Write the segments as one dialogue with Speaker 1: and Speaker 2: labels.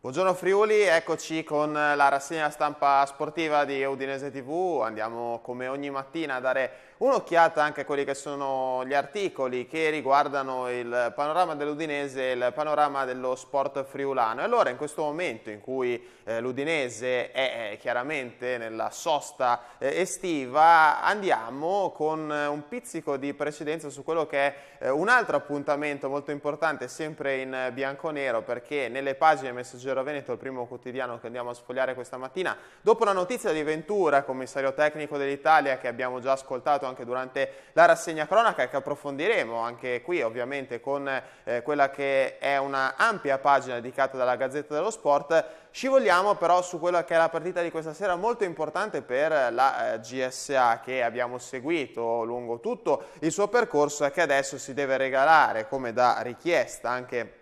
Speaker 1: Buongiorno Friuli, eccoci con la rassegna stampa sportiva di Udinese TV, andiamo come ogni mattina a dare un'occhiata anche a quelli che sono gli articoli che riguardano il panorama dell'Udinese e il panorama dello sport friulano. E allora in questo momento in cui eh, l'Udinese è eh, chiaramente nella sosta eh, estiva, andiamo con eh, un pizzico di precedenza su quello che è eh, un altro appuntamento molto importante sempre in bianco-nero perché nelle pagine Messaggero Veneto, il primo quotidiano che andiamo a sfogliare questa mattina, dopo la notizia di Ventura, commissario tecnico dell'Italia che abbiamo già ascoltato anche durante la rassegna cronaca che approfondiremo anche qui ovviamente con eh, quella che è una ampia pagina dedicata dalla Gazzetta dello Sport. Scivoliamo però su quella che è la partita di questa sera molto importante per la eh, GSA che abbiamo seguito lungo tutto il suo percorso e che adesso si deve regalare come da richiesta anche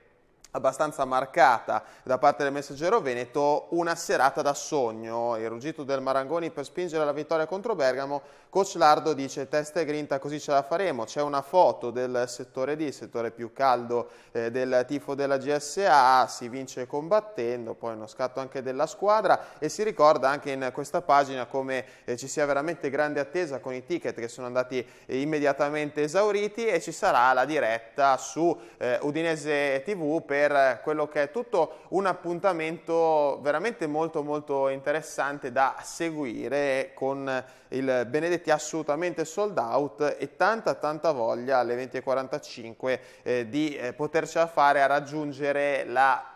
Speaker 1: abbastanza marcata da parte del messaggero Veneto, una serata da sogno, il ruggito del Marangoni per spingere la vittoria contro Bergamo, coach Lardo dice testa e grinta così ce la faremo, c'è una foto del settore D, settore più caldo eh, del tifo della GSA, si vince combattendo, poi uno scatto anche della squadra e si ricorda anche in questa pagina come eh, ci sia veramente grande attesa con i ticket che sono andati eh, immediatamente esauriti e ci sarà la diretta su eh, Udinese TV per per quello che è tutto un appuntamento veramente molto molto interessante da seguire con il Benedetti assolutamente sold out e tanta tanta voglia alle 20.45 eh, di eh, potercela fare a raggiungere la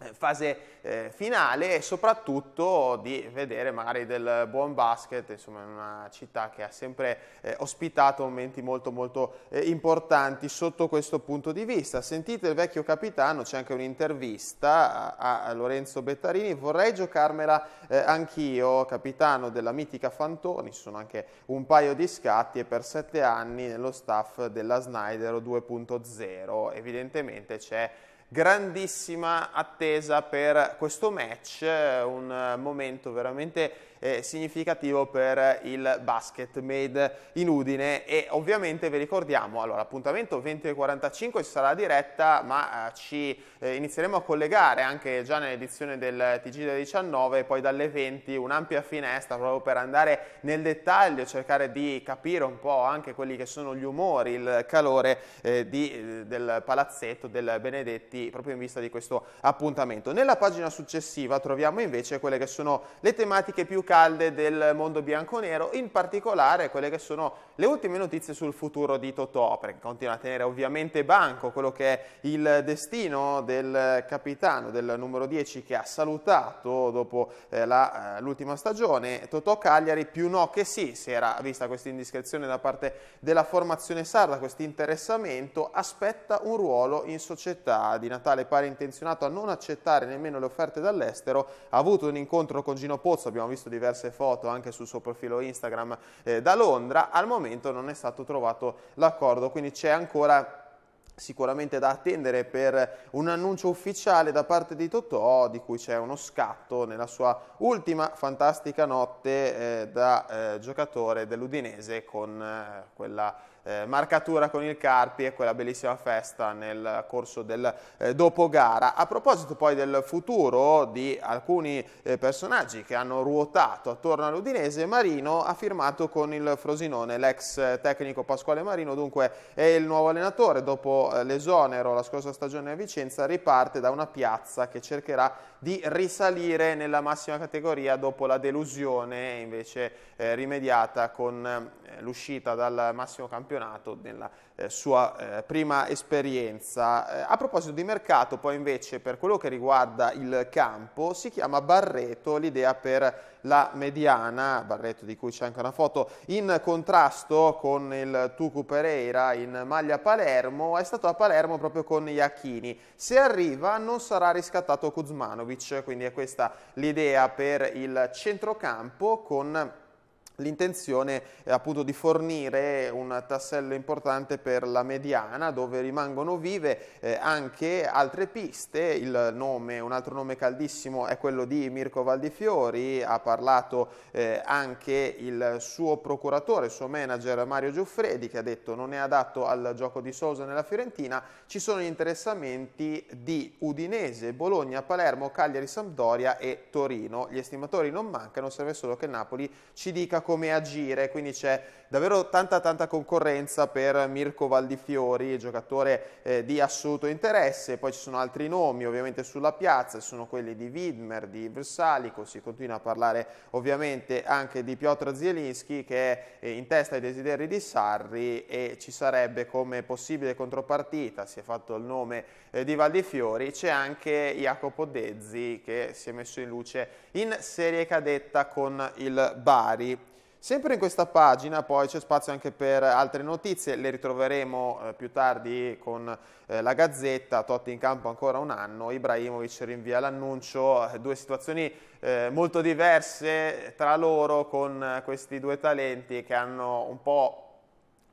Speaker 1: eh, fase eh, finale e soprattutto di vedere magari del buon basket, insomma in una città che ha sempre eh, ospitato momenti molto molto eh, importanti sotto questo punto di vista. Sentite il vecchio capitano, c'è anche un'intervista a, a, Lorenzo Bettarini, vorrei giocarmela eh, anch'io, capitano della mitica Fantoni, ci sono anche un paio di scatti e per sette anni nello staff della Snyder 2.0 evidentemente c'è grandissima attesa per questo match, eh, un momento veramente eh, significativo per eh, il basket made in Udine e ovviamente vi ricordiamo, allora, appuntamento 20.45 ci sarà diretta ma eh, ci eh, inizieremo a collegare anche già nell'edizione del TG delle 19 poi dalle 20 un'ampia finestra proprio per andare nel dettaglio, cercare di capire un po' anche quelli che sono gli umori, il calore eh, di, eh, del palazzetto del Benedetti proprio in vista di questo appuntamento. Nella pagina successiva troviamo invece quelle che sono le tematiche più calde del mondo bianconero, in particolare quelle che sono le ultime notizie sul futuro di Totò, perché continua a tenere ovviamente banco quello che è il destino del capitano del numero 10 che ha salutato dopo eh, eh l'ultima eh, stagione, Totò Cagliari più no che sì, si era vista questa indiscrezione da parte della formazione sarda, questo interessamento, aspetta un ruolo in società, Di Natale pare intenzionato a non accettare nemmeno le offerte dall'estero, ha avuto un incontro con Gino Pozzo, abbiamo visto di diverse foto anche sul suo profilo Instagram eh, da Londra, al momento non è stato trovato l'accordo, quindi c'è ancora sicuramente da attendere per un annuncio ufficiale da parte di Totò di cui c'è uno scatto nella sua ultima fantastica notte eh, da eh, giocatore dell'Udinese con eh, quella eh, marcatura con il Carpi e quella bellissima festa nel corso del eh, dopogara. A proposito poi del futuro di alcuni eh, personaggi che hanno ruotato attorno all'Udinese, Marino ha firmato con il Frosinone, l'ex eh, tecnico Pasquale Marino dunque è il nuovo allenatore, dopo eh, l'esonero la scorsa stagione a Vicenza riparte da una piazza che cercherà di risalire nella massima categoria dopo la delusione invece eh, rimediata con eh, l'uscita dal massimo campionato nella eh, sua eh, prima esperienza. a proposito di mercato, poi invece per quello che riguarda il campo, si chiama Barreto l'idea per la mediana, Barreto di cui c'è anche una foto, in contrasto con il Tucu Pereira in maglia Palermo, è stato a Palermo proprio con Iachini. Se arriva non sarà riscattato Kuzmanovic, quindi è questa l'idea per il centrocampo con L'intenzione è appunto di fornire un tassello importante per la mediana dove rimangono vive eh, anche altre piste, il nome, un altro nome caldissimo è quello di Mirko Valdifiori, ha parlato eh, anche il suo procuratore, il suo manager Mario Giuffredi che ha detto non è adatto al gioco di Sosa nella Fiorentina, ci sono gli interessamenti di Udinese, Bologna, Palermo, Cagliari, Sampdoria e Torino, gli estimatori non mancano, serve solo che Napoli ci dica come agire, quindi c'è davvero tanta tanta concorrenza per Mirko Valdifiori, giocatore eh, di assoluto interesse, poi ci sono altri nomi ovviamente sulla piazza, sono quelli di Widmer, di Versalico, si continua a parlare ovviamente anche di Piotr Zielinski che è eh, in testa ai desideri di Sarri e ci sarebbe come possibile contropartita, si è fatto il nome eh, di Valdifiori, c'è anche Jacopo Dezzi che si è messo in luce in serie cadetta con il Bari. Sempre in questa pagina poi c'è spazio anche per altre notizie, le ritroveremo eh, più tardi con eh, la Gazzetta, Totti in campo ancora un anno, Ibrahimovic rinvia l'annuncio, eh, due situazioni eh, molto diverse tra loro con eh, questi due talenti che hanno un po'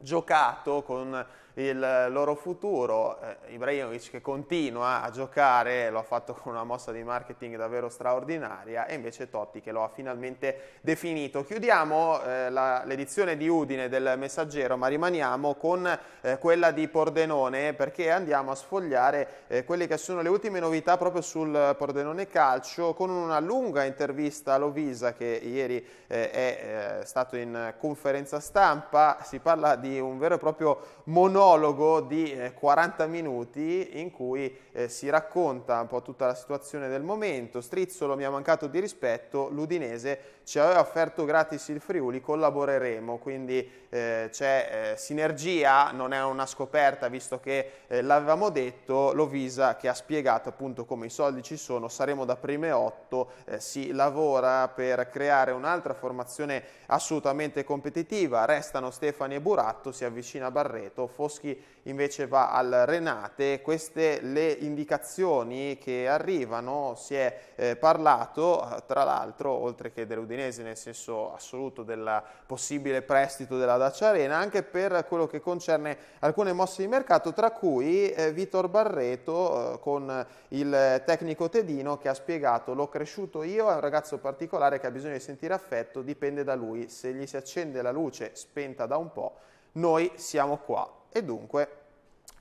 Speaker 1: giocato con il loro futuro. Eh, Ibrahimovic che continua a giocare, lo ha fatto con una mossa di marketing davvero straordinaria e invece Totti che lo ha finalmente definito. Chiudiamo eh, l'edizione di Udine del Messaggero ma rimaniamo con eh, quella di Pordenone perché andiamo a sfogliare eh, quelle che sono le ultime novità proprio sul Pordenone Calcio con una lunga intervista a Lovisa che ieri eh, è stato in conferenza stampa, si parla di un vero e proprio monologo di 40 eh, minuti in cui eh, si racconta un po' tutta la situazione del momento. Strizzolo mi ha mancato di rispetto, l'Udinese ci aveva offerto gratis il Friuli, collaboreremo, quindi eh, c'è eh, sinergia, non è una scoperta visto che eh, l'avevamo detto, Lovisa che ha spiegato appunto come i soldi ci sono, saremo da prime 8, eh, si lavora per creare un'altra formazione assolutamente competitiva, restano Stefani e Buratto, si avvicina a Barreto, Foschi invece va al Renate, queste le indicazioni che arrivano, si è eh, parlato tra l'altro oltre che deludente l'Udinese nel senso assoluto del possibile prestito della Dacia Arena, anche per quello che concerne alcune mosse di mercato, tra cui eh, Vitor Barreto eh, con il tecnico Tedino che ha spiegato l'ho cresciuto io, è un ragazzo particolare che ha bisogno di sentire affetto, dipende da lui, se gli si accende la luce spenta da un po', noi siamo qua e dunque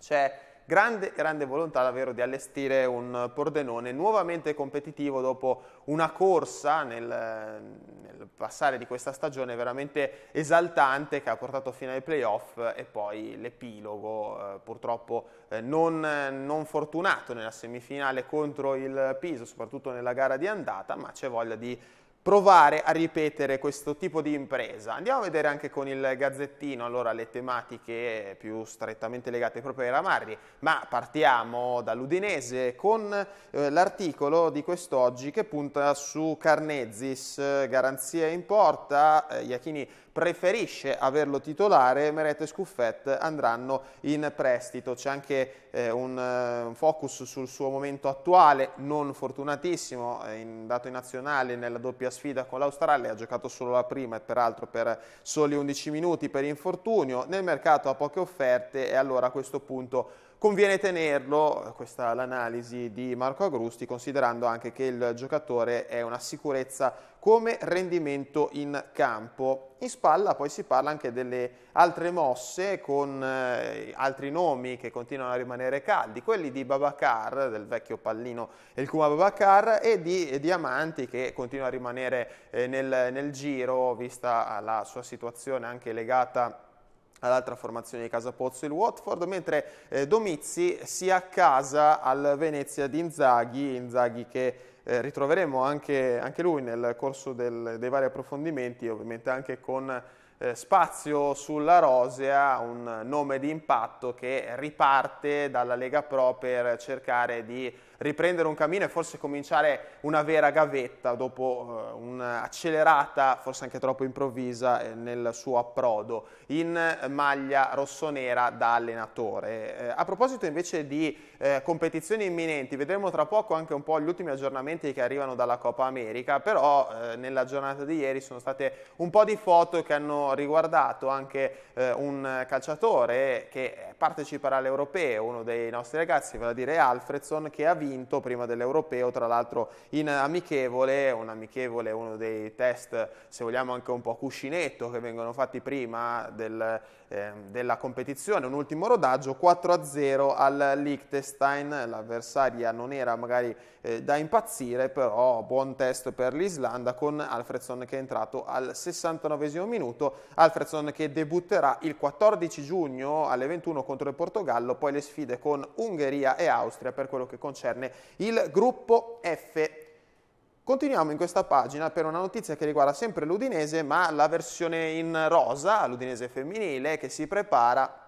Speaker 1: c'è grande, grande volontà davvero di allestire un Pordenone nuovamente competitivo dopo una corsa nel, nel passare di questa stagione veramente esaltante che ha portato fino ai playoff e poi l'epilogo eh, purtroppo eh, non, non fortunato nella semifinale contro il Piso, soprattutto nella gara di andata, ma c'è voglia di provare a ripetere questo tipo di impresa. Andiamo a vedere anche con il gazzettino allora, le tematiche più strettamente legate proprio ai ramarri, ma partiamo dall'Udinese con eh, l'articolo di quest'oggi che punta su Carnezis, eh, garanzia in porta, eh, Iachini preferisce averlo titolare, Meret e Scuffet andranno in prestito. C'è anche eh, un, eh, un, focus sul suo momento attuale, non fortunatissimo, andato in, in nazionale nella doppia sfida con l'Australia, ha giocato solo la prima e peraltro per soli 11 minuti per infortunio. Nel mercato ha poche offerte e allora a questo punto Conviene tenerlo, questa l'analisi di Marco Agrusti, considerando anche che il giocatore è una sicurezza come rendimento in campo. In spalla poi si parla anche delle altre mosse con eh, altri nomi che continuano a rimanere caldi, quelli di Babacar, del vecchio pallino El Kuma Babacar, e di Diamanti che continua a rimanere eh, nel, nel giro, vista la sua situazione anche legata a all'altra formazione di Casapozzo il Watford, mentre eh, Domizzi si accasa al Venezia di Inzaghi, Inzaghi che eh, ritroveremo anche, anche, lui nel corso del, dei vari approfondimenti, ovviamente anche con eh, spazio sulla Rosea, un nome di impatto che riparte dalla Lega Pro per cercare di riprendere un cammino e forse cominciare una vera gavetta dopo eh, un'accelerata, forse anche troppo improvvisa, eh, nel suo approdo in maglia rossonera da allenatore. Eh, a proposito invece di eh, competizioni imminenti, vedremo tra poco anche un po' gli ultimi aggiornamenti che arrivano dalla Coppa America, però eh, nella giornata di ieri sono state un po' di foto che hanno riguardato anche eh, un calciatore che parteciperà all'Europeo, uno dei nostri ragazzi, vale a dire Alfredson, che ha visto vinto prima dell'Europeo, tra l'altro in amichevole, un amichevole uno dei test, se vogliamo anche un po' cuscinetto, che vengono fatti prima del, eh, della competizione, un ultimo rodaggio, 4-0 al Liechtenstein, l'avversaria non era magari eh, da impazzire, però buon test per l'Islanda con Alfredson che è entrato al 69 minuto, Alfredson che debutterà il 14 giugno alle 21 contro il Portogallo, poi le sfide con Ungheria e Austria per quello che concerne concerne il gruppo F. Continuiamo in questa pagina per una notizia che riguarda sempre l'Udinese, ma la versione in rosa, l'Udinese femminile, che si prepara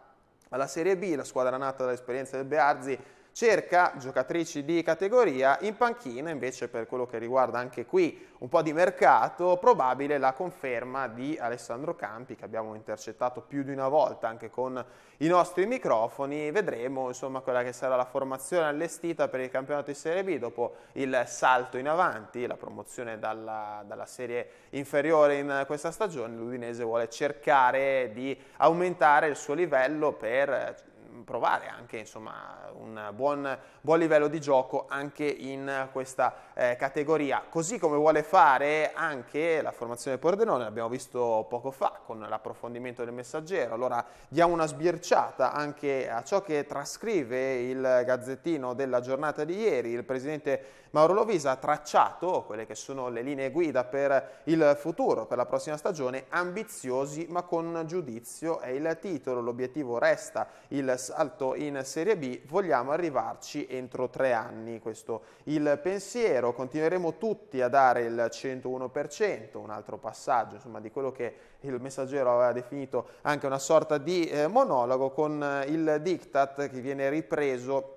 Speaker 1: alla Serie B, la squadra nata dall'esperienza del Bearzi cerca giocatrici di categoria, in panchina invece per quello che riguarda anche qui un po' di mercato, probabile la conferma di Alessandro Campi che abbiamo intercettato più di una volta anche con i nostri microfoni, vedremo insomma quella che sarà la formazione allestita per il campionato di Serie B dopo il salto in avanti, la promozione dalla, dalla serie inferiore in questa stagione, l'Udinese vuole cercare di aumentare il suo livello per provare anche insomma, un buon, buon, livello di gioco anche in questa eh, categoria, così come vuole fare anche la formazione Pordenone, l'abbiamo visto poco fa con l'approfondimento del messaggero, allora diamo una sbirciata anche a ciò che trascrive il gazzettino della giornata di ieri, il presidente Mauro Lovisa ha tracciato quelle che sono le linee guida per il futuro, per la prossima stagione, ambiziosi ma con giudizio è il titolo, l'obiettivo resta il salto in Serie B, vogliamo arrivarci entro tre anni, questo il pensiero, continueremo tutti a dare il 101%, un altro passaggio insomma, di quello che il messaggero aveva definito anche una sorta di eh, monologo con eh, il diktat che viene ripreso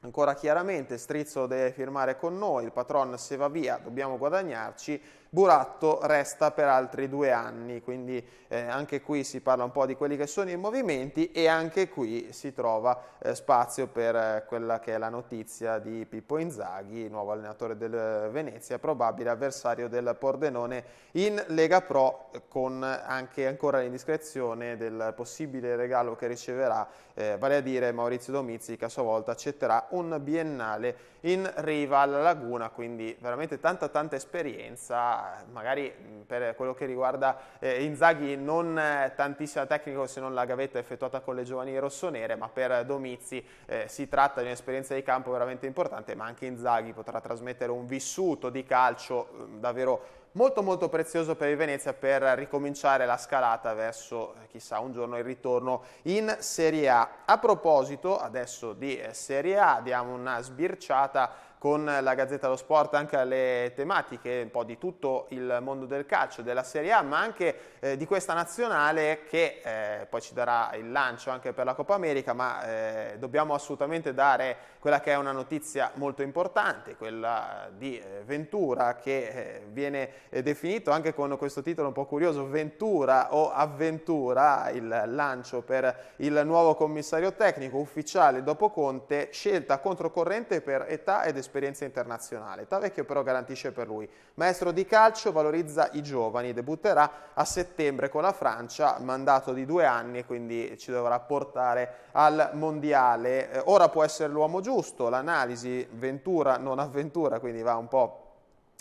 Speaker 1: ancora chiaramente, Strizzo deve firmare con noi, il patron se va via dobbiamo guadagnarci, Buratto resta per altri due anni, quindi eh, anche qui si parla un po' di quelli che sono i movimenti e anche qui si trova eh, spazio per eh, quella che è la notizia di Pippo Inzaghi, nuovo allenatore del Venezia, probabile avversario del Pordenone in Lega Pro con anche ancora l'indiscrezione del possibile regalo che riceverà, eh, vale a dire Maurizio Domizzi che a sua volta accetterà un biennale in riva alla laguna, quindi veramente tanta tanta esperienza magari per quello che riguarda eh, Inzaghi non eh, tantissima tecnica se non la gavetta effettuata con le giovani rossonere, ma per Domizzi eh, si tratta di un'esperienza di campo veramente importante, ma anche Inzaghi potrà trasmettere un vissuto di calcio davvero molto molto prezioso per il Venezia per ricominciare la scalata verso eh, chissà un giorno il ritorno in Serie A. A proposito adesso di eh, Serie A diamo una sbirciata con la Gazzetta dello Sport anche alle tematiche un po' di tutto il mondo del calcio, della Serie A, ma anche eh, di questa nazionale che eh, poi ci darà il lancio anche per la Coppa America, ma eh, dobbiamo assolutamente dare quella che è una notizia molto importante, quella di eh, Ventura che eh, viene eh, definito anche con questo titolo un po' curioso, Ventura o Avventura, il lancio per il nuovo commissario tecnico ufficiale dopo Conte, scelta controcorrente per età ed esperienza esperienza internazionale. Tavecchio però garantisce per lui. Maestro di calcio valorizza i giovani, debutterà a settembre con la Francia, mandato di due anni, quindi ci dovrà portare al Mondiale. Eh, ora può essere l'uomo giusto, l'analisi, ventura, non avventura, quindi va un po'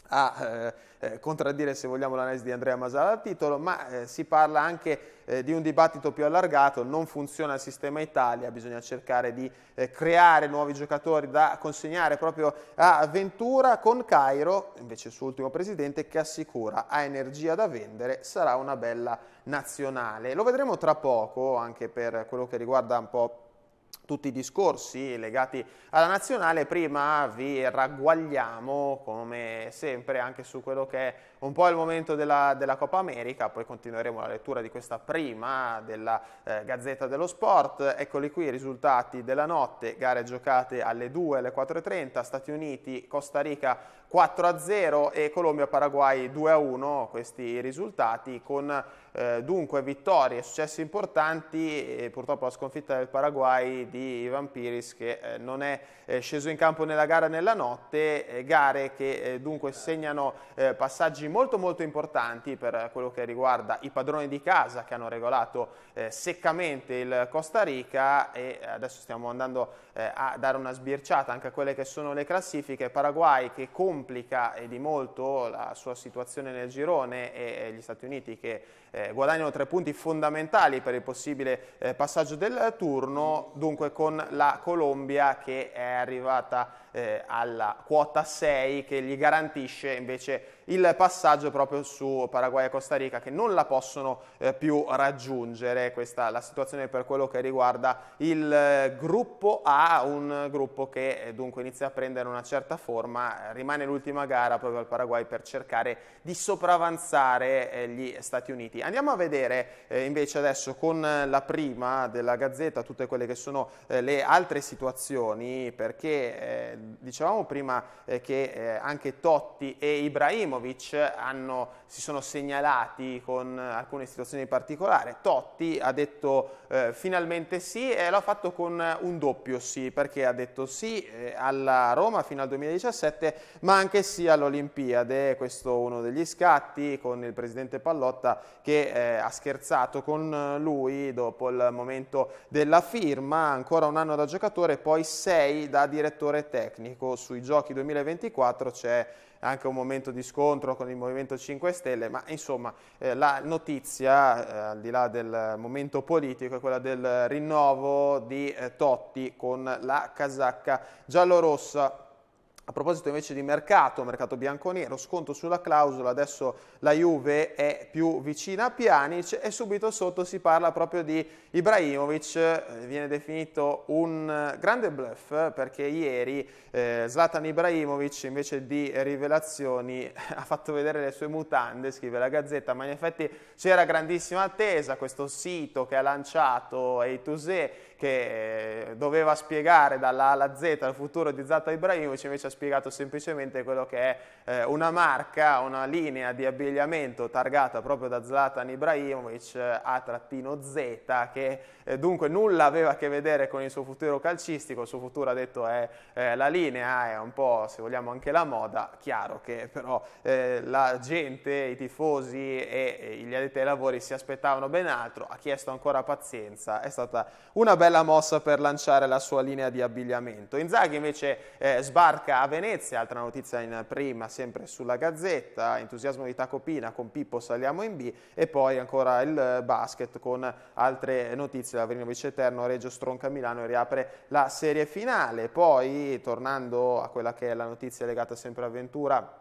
Speaker 1: a eh, eh, contraddire se vogliamo l'analisi di Andrea Masala al titolo, ma eh, si parla anche eh, di un dibattito più allargato, non funziona il sistema Italia, bisogna cercare di eh, creare nuovi giocatori da consegnare proprio a Ventura con Cairo, invece il suo ultimo presidente, che assicura ha energia da vendere, sarà una bella nazionale. Lo vedremo tra poco anche per quello che riguarda un po' tutti i discorsi legati alla nazionale, prima vi ragguagliamo come sempre anche su quello che è un po' il momento della, della Coppa America, poi continueremo la lettura di questa prima della eh, Gazzetta dello Sport, eccoli qui i risultati della notte, gare giocate alle 2, alle 4.30, Stati Uniti, Costa Rica, 4 a 0 e Colombia-Paraguay 2 a 1 questi risultati con eh, dunque vittorie successi importanti e purtroppo la sconfitta del Paraguay di Ivan Piris che eh, non è eh, sceso in campo nella gara nella notte, eh, gare che eh, dunque segnano eh, passaggi molto molto importanti per quello che riguarda i padroni di casa che hanno regolato eh, seccamente il Costa Rica e eh, adesso stiamo andando eh, a dare una sbirciata anche a quelle che sono le classifiche. Paraguay che complica e di molto la sua situazione nel girone e, e gli Stati Uniti che eh, guadagnano tre punti fondamentali per il possibile eh, passaggio del turno, dunque con la Colombia che è arrivata eh, alla quota 6 che gli garantisce invece il passaggio proprio su Paraguay e Costa Rica che non la possono eh, più raggiungere. Questa è la situazione per quello che riguarda il eh, gruppo A, un gruppo che eh, dunque inizia a prendere una certa forma, rimane l'ultima gara proprio al Paraguay per cercare di sopravanzare eh, gli Stati Uniti. Andiamo a vedere eh, invece adesso con la prima della Gazzetta tutte quelle che sono eh, le altre situazioni perché dicevamo prima eh, che eh, anche Totti e Ibrahimovic hanno, si sono segnalati con alcune situazioni particolari. Totti ha detto eh, finalmente sì e l'ha fatto con un doppio sì, perché ha detto sì eh, alla Roma fino al 2017, ma anche sì all'Olimpiade. Questo è uno degli scatti con il presidente Pallotta che eh, ha scherzato con lui dopo il momento della firma, ancora un anno da giocatore, poi sei da direttore tecnico tecnico, sui giochi 2024 c'è anche un momento di scontro con il Movimento 5 Stelle, ma insomma eh, la notizia, eh, al di là del momento politico, è quella del rinnovo di eh, Totti con la casacca giallorossa a proposito invece di mercato, mercato bianco-nero, sconto sulla clausola, adesso la Juve è più vicina a Pjanic e subito sotto si parla proprio di Ibrahimovic, eh, viene definito un grande bluff perché ieri eh, Zlatan Ibrahimovic invece di rivelazioni ha fatto vedere le sue mutande, scrive la Gazzetta, ma in effetti c'era grandissima attesa, questo sito che ha lanciato Eituse che doveva spiegare dalla A alla Z il futuro di Zata Ibrahimovic, invece ha spiegato semplicemente quello che è eh, una marca, una linea di abbigliamento targata proprio da Zlatan Ibrahimovic eh, A-Z, che eh, dunque nulla aveva a che vedere con il suo futuro calcistico, il suo futuro ha detto è la linea, è un po' se vogliamo anche la moda, chiaro che però eh, la gente, i tifosi e gli addetti ai lavori si aspettavano ben altro, ha chiesto ancora pazienza, è stata una bella bella mossa per lanciare la sua linea di abbigliamento. Inzaghi invece eh, sbarca a Venezia, altra notizia in prima, sempre sulla Gazzetta, entusiasmo di Tacopina con Pippo saliamo in B e poi ancora il basket con altre notizie, Vice Eterno, Reggio Stronca Milano e riapre la serie finale. Poi tornando a quella che è la notizia legata sempre a Ventura,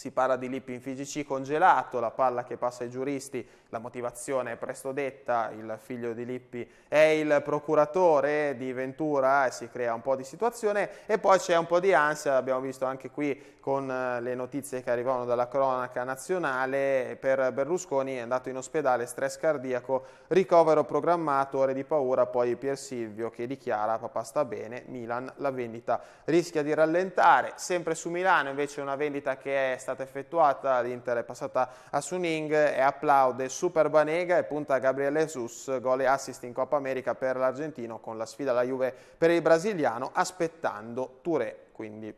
Speaker 1: si parla di Lippi in FIGC congelato, la palla che passa ai giuristi, la motivazione è presto detta, il figlio di Lippi è il procuratore di Ventura e si crea un po' di situazione e poi c'è un po' di ansia, l'abbiamo visto anche qui con eh, le notizie che arrivano dalla cronaca nazionale, per Berlusconi è andato in ospedale, stress cardiaco, ricovero programmato, ore di paura, poi Pier Silvio che dichiara papà sta bene, Milan la vendita rischia di rallentare, sempre su Milano invece una vendita che è stata stata effettuata, l'Inter è passata a Suning e applaude Super Banega e punta Gabriele Jesus, gol e assist in Coppa America per l'Argentino con la sfida alla Juve per il brasiliano, aspettando Touré quindi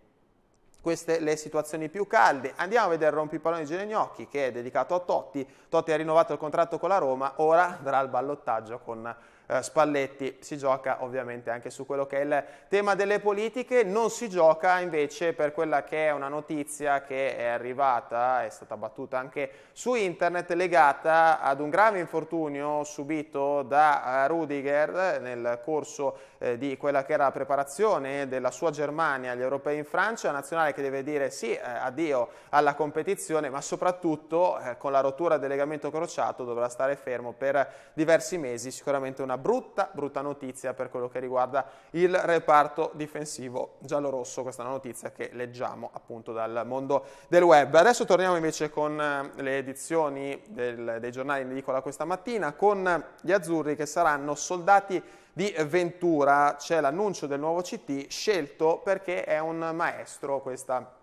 Speaker 1: queste le situazioni più calde. Andiamo a vedere il rompipallone di Gelegnocchi che è dedicato a Totti. Totti ha rinnovato il contratto con la Roma, ora andrà al ballottaggio con eh, Spalletti. Si gioca ovviamente anche su quello che è il tema delle politiche, non si gioca invece per quella che è una notizia che è arrivata, è stata battuta anche su internet, legata ad un grave infortunio subito da eh, Rudiger nel corso eh, di quella che era la preparazione della sua Germania agli europei in Francia, nazionale che deve dire sì, eh, addio alla competizione, ma soprattutto eh, con la rottura del legamento crociato dovrà stare fermo per diversi mesi, sicuramente una brutta, brutta notizia per quello che riguarda il reparto difensivo giallorosso, questa è una notizia che leggiamo appunto dal mondo del web. Adesso torniamo invece con eh, le edizioni del, dei giornali in edicola questa mattina, con gli azzurri che saranno soldati di Ventura, c'è l'annuncio del nuovo CT scelto perché è un maestro questa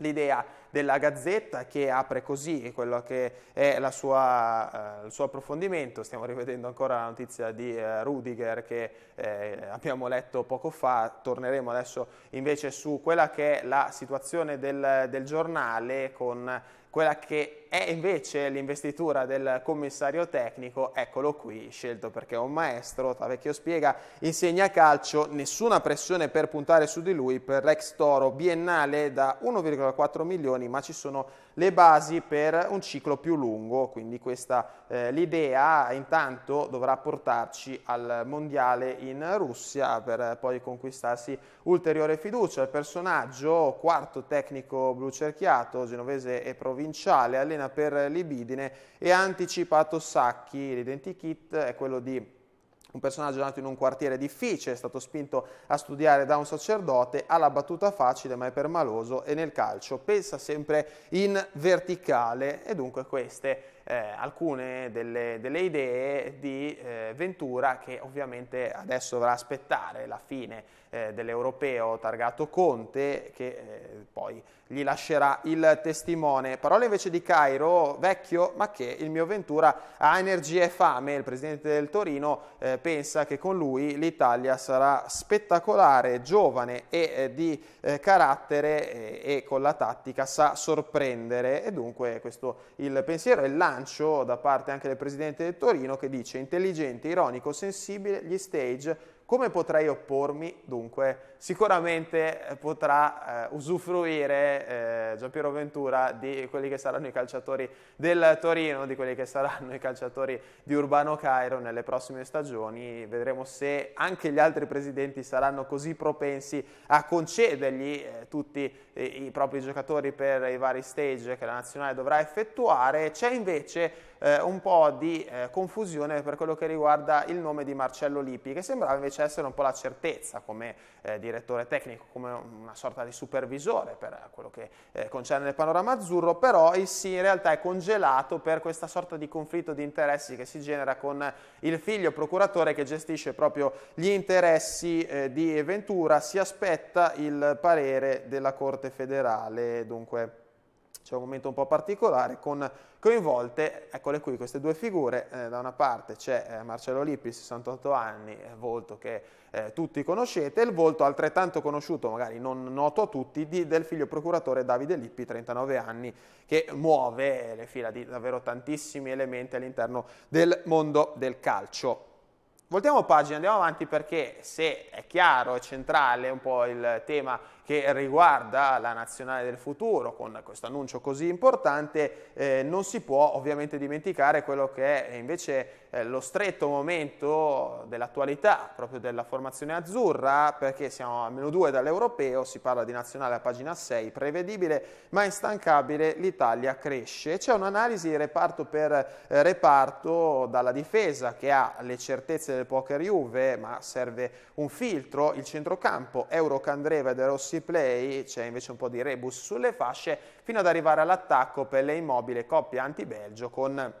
Speaker 1: l'idea della Gazzetta che apre così quello che è sua, eh, il suo approfondimento, stiamo rivedendo ancora la notizia di eh, Rudiger che eh, abbiamo letto poco fa, torneremo adesso invece su quella che è la situazione del, del giornale con quella che è invece l'investitura del commissario tecnico, eccolo qui, scelto perché è un maestro, Tavecchio spiega, insegna calcio, nessuna pressione per puntare su di lui per l'ex Toro biennale da 1,4 milioni, ma ci sono le basi per un ciclo più lungo, quindi questa eh, l'idea intanto dovrà portarci al mondiale in Russia per poi conquistarsi ulteriore fiducia. Il personaggio, quarto tecnico blucerchiato, genovese e provinciale, allenatore Serena per Libidine e ha anticipato Sacchi, l'identikit è quello di un personaggio nato in un quartiere difficile, è stato spinto a studiare da un sacerdote, ha la battuta facile ma è permaloso e nel calcio pensa sempre in verticale e dunque queste eh, alcune delle, delle, idee di eh, Ventura che ovviamente adesso dovrà aspettare la fine eh, dell'europeo targato Conte che eh, poi gli lascerà il testimone. Parole invece di Cairo, vecchio ma che il mio Ventura ha energia e fame, il presidente del Torino eh, pensa che con lui l'Italia sarà spettacolare, giovane e eh, di carattere e con la tattica sa sorprendere e dunque questo il pensiero e l'anno lancio da parte anche del presidente del Torino che dice intelligente, ironico, sensibile, gli stage come potrei oppormi? Dunque, sicuramente eh, potrà eh, usufruire eh, Giampiero Ventura di quelli che saranno i calciatori del Torino, di quelli che saranno i calciatori di Urbano Cairo nelle prossime stagioni. Vedremo se anche gli altri presidenti saranno così propensi a concedergli eh, tutti eh, i propri giocatori per i vari stage che la nazionale dovrà effettuare. C'è invece eh, un po' di eh, confusione per quello che riguarda il nome di Marcello Lippi, che sembrava invece essere un po' la certezza come eh, direttore tecnico, come una sorta di supervisore per quello che eh, concerne il panorama azzurro, però il sì, in realtà è congelato per questa sorta di conflitto di interessi che si genera con il figlio procuratore che gestisce proprio gli interessi eh, di Ventura, si aspetta il parere della Corte federale. Dunque c'è un momento un po' particolare con coinvolte, eccole qui queste due figure, eh, da una parte c'è eh, Marcello Lippi, 68 anni, eh, volto che eh, tutti conoscete, e il volto altrettanto conosciuto, magari non noto a tutti, di, del figlio procuratore Davide Lippi, 39 anni, che muove le fila di davvero tantissimi elementi all'interno del mondo del calcio. Voltiamo pagina, andiamo avanti perché se è chiaro e centrale un po' il tema che riguarda la nazionale del futuro con questo annuncio così importante, eh, non si può ovviamente dimenticare quello che è invece eh, lo stretto momento dell'attualità proprio della formazione azzurra perché siamo a meno 2 dall'europeo, si parla di nazionale a pagina 6, prevedibile ma instancabile, l'Italia cresce. C'è un'analisi reparto per eh, reparto dalla difesa che ha le certezze del poker Juve ma serve un filtro, il centrocampo, Euro Candreva e De Rossi 10 play c'è invece un po' di rebus sulle fasce fino ad arrivare all'attacco per le immobile coppia anti-Belgio con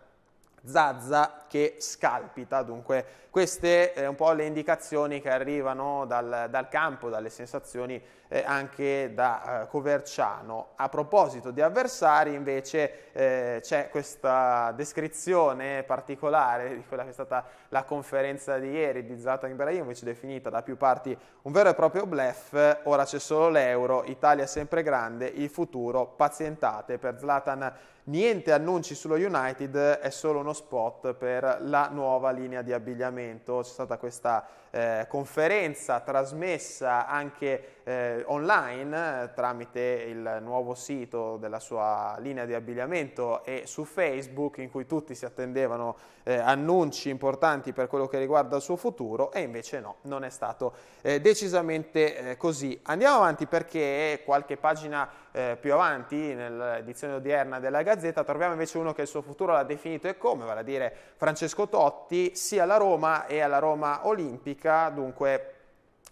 Speaker 1: Zazza che scalpita, dunque queste sono eh, un po' le indicazioni che arrivano dal, dal campo, dalle sensazioni eh, anche da eh, Coverciano. A proposito di avversari invece eh, c'è questa descrizione particolare di quella che è stata la conferenza di ieri di Zlatan Ibrahimovic definita da più parti un vero e proprio blef, ora c'è solo l'euro, Italia sempre grande, il futuro, pazientate per Zlatan Ibrahimovic niente annunci sullo United, è solo uno spot per la nuova linea di abbigliamento. C'è stata questa eh, conferenza trasmessa anche eh, online eh, tramite il nuovo sito della sua linea di abbigliamento e su Facebook in cui tutti si attendevano eh, annunci importanti per quello che riguarda il suo futuro e invece no, non è stato eh, decisamente eh, così. Andiamo avanti perché qualche pagina eh, più avanti nell'edizione odierna della Gazzetta troviamo invece uno che il suo futuro l'ha definito e come, vale a dire Francesco Totti, sia alla Roma e alla Roma Olimpica politica, dunque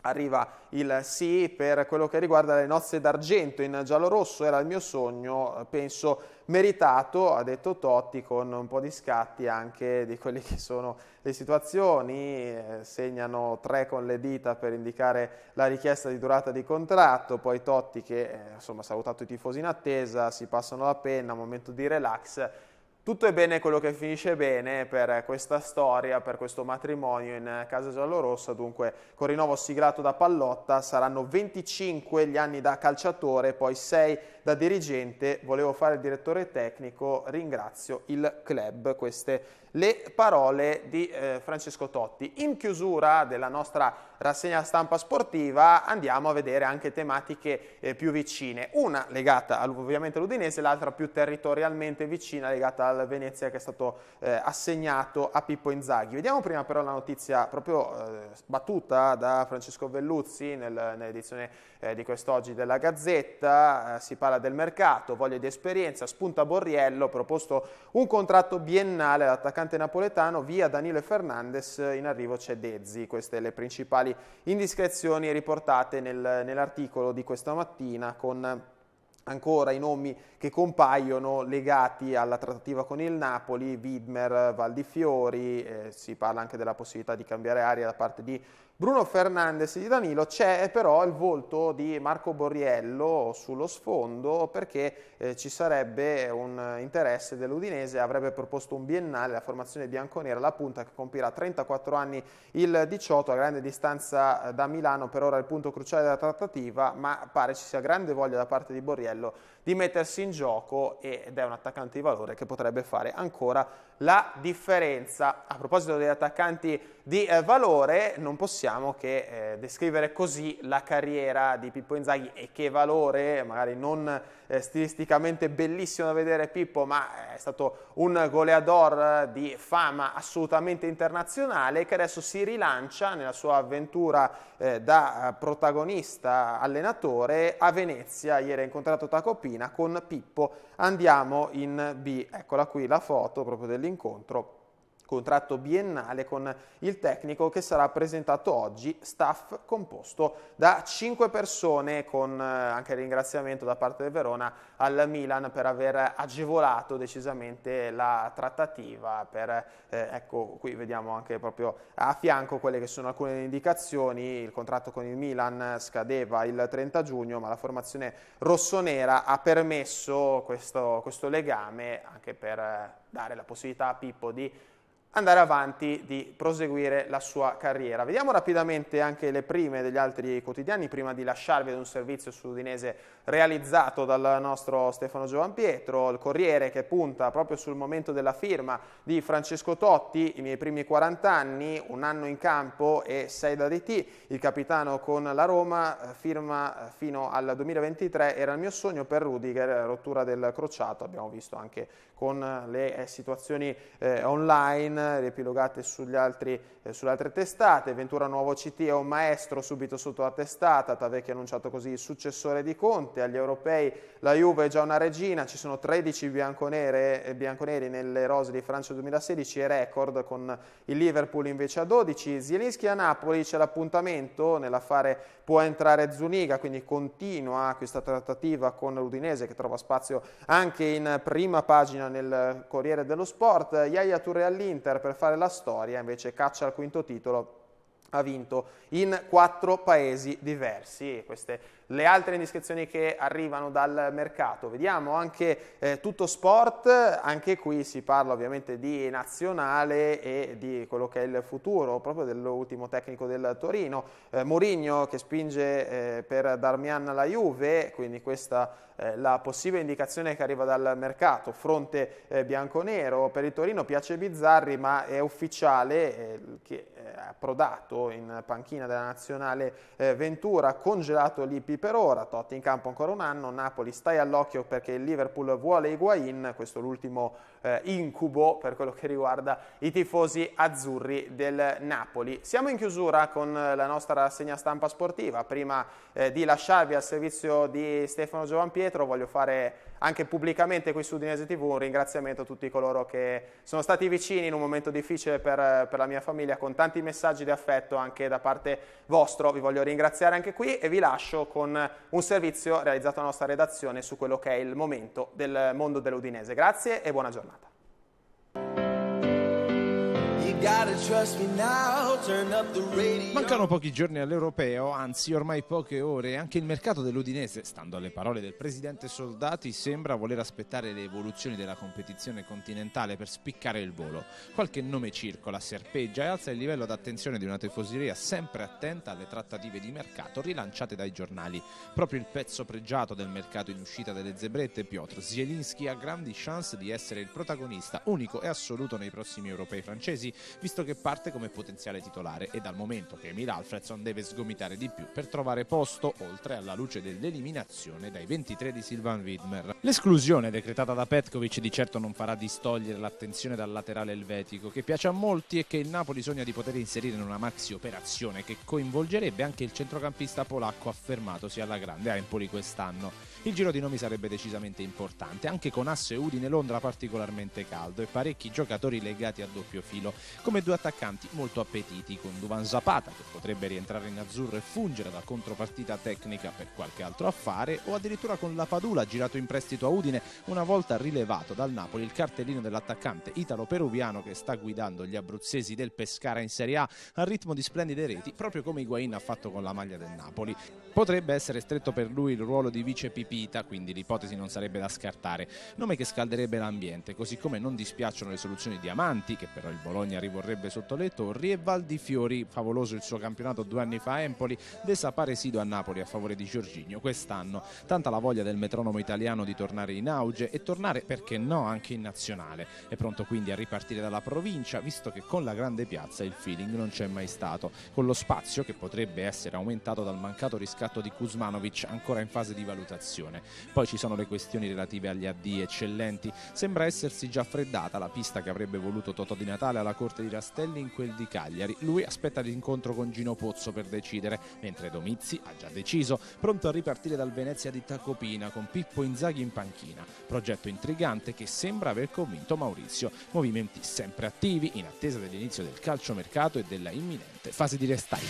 Speaker 1: arriva il sì per quello che riguarda le nozze d'argento in giallo-rosso, era il mio sogno, penso meritato, ha detto Totti, con un po' di scatti anche di quelle che sono le situazioni, eh, segnano tre con le dita per indicare la richiesta di durata di contratto, poi Totti che eh, insomma, ha salutato i tifosi in attesa, si passano la penna, momento di relax tutto è bene quello che finisce bene per questa storia, per questo matrimonio in casa giallorossa, dunque con rinnovo siglato da Pallotta saranno 25 gli anni da calciatore, poi 6 da dirigente, volevo fare il direttore tecnico, ringrazio il club, queste le parole di eh, Francesco Totti. In chiusura della nostra rassegna stampa sportiva andiamo a vedere anche tematiche eh, più vicine, una legata ovviamente all'Udinese, l'altra più territorialmente vicina legata al Venezia che è stato eh, assegnato a Pippo Inzaghi. Vediamo prima però la notizia proprio eh, battuta da Francesco Velluzzi nel, nell'edizione eh, di quest'oggi della Gazzetta, eh, si parla del mercato, voglia di esperienza, spunta Borriello, proposto un contratto biennale all'attaccante napoletano, via Danilo Fernandez, in arrivo c'è Dezzi, queste le principali indiscrezioni riportate nel, nell'articolo di questa mattina con ancora i nomi che compaiono legati alla trattativa con il Napoli, Widmer, Valdifiori, eh, si parla anche della possibilità di cambiare aria da parte di Bruno Fernandes di Danilo c'è però il volto di Marco Borriello sullo sfondo perché eh, ci sarebbe un interesse dell'Udinese, avrebbe proposto un biennale la formazione bianconera, la punta che compirà 34 anni il 18 a grande distanza eh, da Milano, per ora il punto cruciale della trattativa, ma pare ci sia grande voglia da parte di Borriello di mettersi in gioco ed è un attaccante di valore che potrebbe fare ancora la differenza. A proposito degli attaccanti di eh, valore, non possiamo che eh, descrivere così la carriera di Pippo Inzaghi e che valore, magari non eh, stilisticamente bellissimo da vedere Pippo, ma eh, è stato un goleador di fama assolutamente internazionale che adesso si rilancia nella sua avventura eh, da protagonista allenatore a Venezia. Ieri ha incontrato Tacopino mattina con Pippo andiamo in B. Eccola qui la foto proprio dell'incontro contratto biennale con il tecnico che sarà presentato oggi, staff composto da 5 persone con eh, anche ringraziamento da parte del Verona al Milan per aver agevolato decisamente la trattativa per, eh, ecco qui vediamo anche proprio a fianco quelle che sono alcune indicazioni, il contratto con il Milan scadeva il 30 giugno ma la formazione rossonera ha permesso questo, questo legame anche per eh, dare la possibilità a Pippo di andare avanti, di proseguire la sua carriera. Vediamo rapidamente anche le prime degli altri quotidiani prima di lasciarvi ad un servizio sudinese realizzato dal nostro Stefano Giovan Pietro, il Corriere che punta proprio sul momento della firma di Francesco Totti, i miei primi 40 anni, un anno in campo e 6 da DT, il capitano con la Roma, eh, firma eh, fino al 2023, era il mio sogno per Rudiger, eh, rottura del crociato, abbiamo visto anche con le situazioni eh, online, riepilogate altri, eh, sulle altre testate, Ventura Nuovo CT è un maestro subito sotto la testata, Tavecchi ha annunciato così il successore di Conte, corte agli europei, la Juve è già una regina, ci sono 13 bianconere, eh, bianconeri nelle rose di Francia 2016 e record con il Liverpool invece a 12. Zielinski a Napoli c'è l'appuntamento, nell'affare può entrare Zuniga, quindi continua questa trattativa con l'Udinese che trova spazio anche in prima pagina nel Corriere dello Sport. Iaia Touré all'Inter per fare la storia, invece caccia al quinto titolo ha vinto in quattro paesi diversi. Queste le altre indiscrezioni che arrivano dal mercato. Vediamo anche eh, tutto sport, anche qui si parla ovviamente di nazionale e di quello che è il futuro proprio dell'ultimo tecnico del Torino, eh, Mourinho che spinge eh, per Darmian la Juve, quindi questa è eh, la possibile indicazione che arriva dal mercato, fronte eh, bianco-nero per il Torino piace Bizzarri ma è ufficiale eh, che è eh, approdato in panchina della nazionale Ventura, congelato l'IPV punti per ora, Totti in campo ancora un anno, Napoli stai all'occhio perché il Liverpool vuole Higuain, questo l'ultimo eh, incubo per quello che riguarda i tifosi azzurri del Napoli. Siamo in chiusura con la nostra rassegna stampa sportiva, prima eh, di lasciarvi al servizio di Stefano Giovan voglio fare anche pubblicamente qui su Udinese TV un ringraziamento a tutti coloro che sono stati vicini in un momento difficile per, per la mia famiglia con tanti messaggi di affetto anche da parte vostro, vi voglio ringraziare anche qui e vi lascio con un servizio realizzato dalla nostra redazione su quello che è il momento del mondo dell'Udinese. Grazie e buona giornata.
Speaker 2: Mancano pochi giorni all'europeo, anzi ormai poche ore, anche il mercato dell'Udinese, stando alle parole del presidente Soldati, sembra voler aspettare le evoluzioni della competizione continentale per spiccare il volo. Qualche nome circola, serpeggia e alza il livello d'attenzione di una tifoseria sempre attenta alle trattative di mercato rilanciate dai giornali. Proprio il pezzo pregiato del mercato in uscita delle zebrette, Piotr Zielinski ha grandi chance di essere il protagonista unico e assoluto nei prossimi europei francesi visto che parte come potenziale titolare e dal momento che Emil Alfredson deve sgomitare di più per trovare posto, oltre alla luce dell'eliminazione dai 23 di Silvan Widmer. L'esclusione decretata da Petkovic di certo non farà distogliere l'attenzione dal laterale elvetico, che piace a molti e che il Napoli sogna di poter inserire in una maxi operazione che coinvolgerebbe anche il centrocampista polacco affermatosi alla grande a Empoli quest'anno. Il Giro di Nomi sarebbe decisamente importante, anche con asse Udine Londra particolarmente caldo e parecchi giocatori legati a doppio filo, come due attaccanti molto appetiti, con Duvan Zapata che potrebbe rientrare in azzurro e fungere da contropartita tecnica per qualche altro affare, o addirittura con la Padula girato in prestito a Udine una volta rilevato dal Napoli il cartellino dell'attaccante italo-peruviano che sta guidando gli abruzzesi del Pescara in Serie A al ritmo di splendide reti, proprio come Higuain ha fatto con la maglia del Napoli. Potrebbe essere stretto per lui il ruolo di vice PP capita, quindi l'ipotesi non sarebbe da scartare. Nome che scalderebbe l'ambiente, così come non dispiacciono le soluzioni di Amanti, che però il Bologna rivorrebbe sotto le torri, e Valdifiori, favoloso il suo campionato due anni fa a Empoli, desapare Sido a Napoli a favore di Giorginio quest'anno. Tanta la voglia del metronomo italiano di tornare in auge e tornare, perché no, anche in nazionale. È pronto quindi a ripartire dalla provincia, visto che con la grande piazza il feeling non c'è mai stato, con lo spazio che potrebbe essere aumentato dal mancato riscatto di Kuzmanovic ancora in fase di valutazione situazione. Poi ci sono le questioni relative agli addii eccellenti. Sembra essersi già freddata la pista che avrebbe voluto Totò di Natale alla corte di Rastelli in quel di Cagliari. Lui aspetta l'incontro con Gino Pozzo per decidere, mentre Domizzi ha già deciso, pronto a ripartire dal Venezia di Tacopina con Pippo Inzaghi in panchina. Progetto intrigante che sembra aver convinto Maurizio. Movimenti sempre attivi in attesa dell'inizio del calciomercato e della imminente fase di restyling.